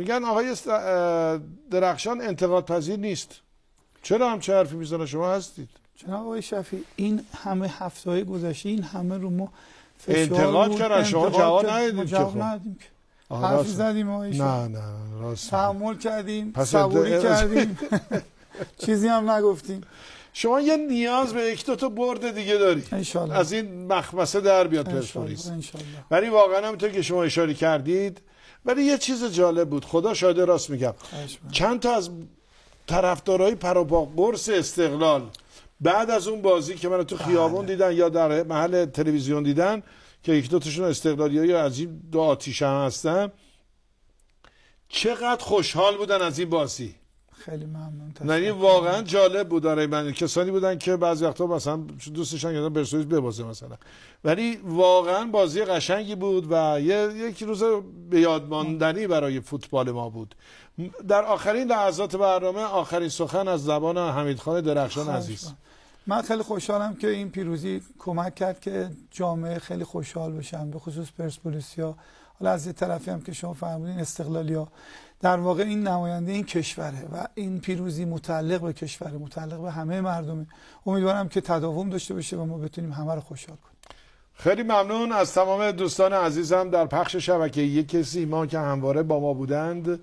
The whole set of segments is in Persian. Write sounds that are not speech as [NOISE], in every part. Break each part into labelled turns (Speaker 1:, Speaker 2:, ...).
Speaker 1: میگن آقای درخشان انتقاد پذیر نیست چرا هم چه حرفی میزنه شما هستید چرا آقای شفی
Speaker 2: این همه هفته های گذشته این همه رو ما
Speaker 1: انتقاد کردن شما جواب که جواب خب. که حرف زدیم آقای نه نه راست تحمل کردیم صبوری کردیم [LAUGHS] چیزی هم نگفتیم شما یه نیاز به یک دو تا برد دیگه داری انشالله. از این مخمسه در بیاد پرسپولیس ولی واقعا هم تو که شما اشاره کردید ولی یه چیز جالب بود خدا شاید راست میگم چند تا از طرفدارای پروپا قرص استقلال بعد از اون بازی که منو تو بله. خیابون دیدن یا در محل تلویزیون دیدن که یک دو استقلالی های عجیب دو آتیش هم هستن چقدر خوشحال بودن از این بازی خیلی ممنون نه واقعا جالب بود برای آره، من کسانی بودن که بعضی وقتا مثلا دوستشان یادم پرسپولیس ببازه مثلا ولی واقعا بازی قشنگی بود و یه یک روز به یاد برای فوتبال ما بود در آخرین لحظات برنامه آخرین سخن از زبان حمیدخان درخشان عزیز
Speaker 2: من خیلی خوشحالم که این پیروزی کمک کرد که جامعه خیلی خوشحال بشن به خصوص پرسپولیسیا حالا از یه طرفی هم که شما فرمودین استقلالیا در واقع این نماینده این کشوره و این پیروزی متعلق به کشور متعلق به همه مردمه امیدوارم که تداوم داشته باشه و ما بتونیم همه رو خوشحال کنیم
Speaker 1: خیلی ممنون از تمام دوستان عزیزم در پخش شبکه یک ما که همواره با ما بودند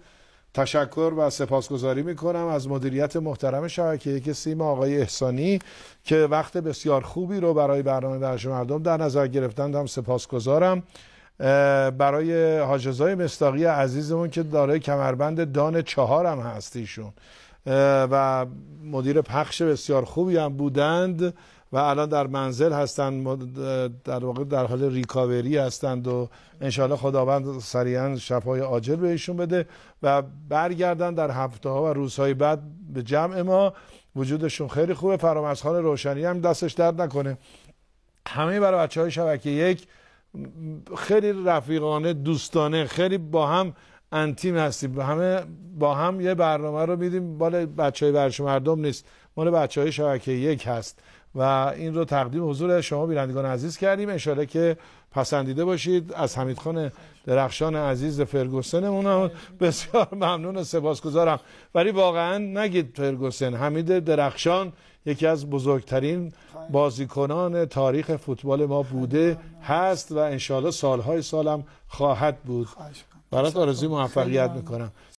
Speaker 1: تشکر و سپاسگزاری میکنم از مدیریت محترم شبکه یک سیم آقای احسانی که وقت بسیار خوبی رو برای برنامه درش مردم در نظر گرفتند هم سپاسگزارم برای حاجزای مستاقی عزیزمون که دارای کمربند دان چهارم هستیشون و مدیر پخش بسیار خوبی هم بودند و الان در منزل هستند در واقع در حال ریکاوری هستند و انشالله خداوند سریعا شفای عاجل بهشون بده و برگردن در هفته ها و روزهای بعد به جمع ما وجودشون خیلی خوبه فرامرزخان روشنی هم دستش درد نکنه همه برای بچه های شبکه یک خیلی رفیقانه دوستانه خیلی با هم انتیم هستیم با همه با هم یه برنامه رو میدیم بالا بچه های برش مردم نیست مال بچه های شبکه یک هست و این رو تقدیم حضور شما بینندگان عزیز کردیم انشاءالله که پسندیده باشید از حمید خان درخشان عزیز فرگوسنمون بسیار ممنون و سپاسگزارم ولی واقعا نگید فرگوسن حمید درخشان یکی از بزرگترین بازیکنان تاریخ فوتبال ما بوده هست و انشالله سالهای سالم خواهد بود برات آرزوی موفقیت میکنم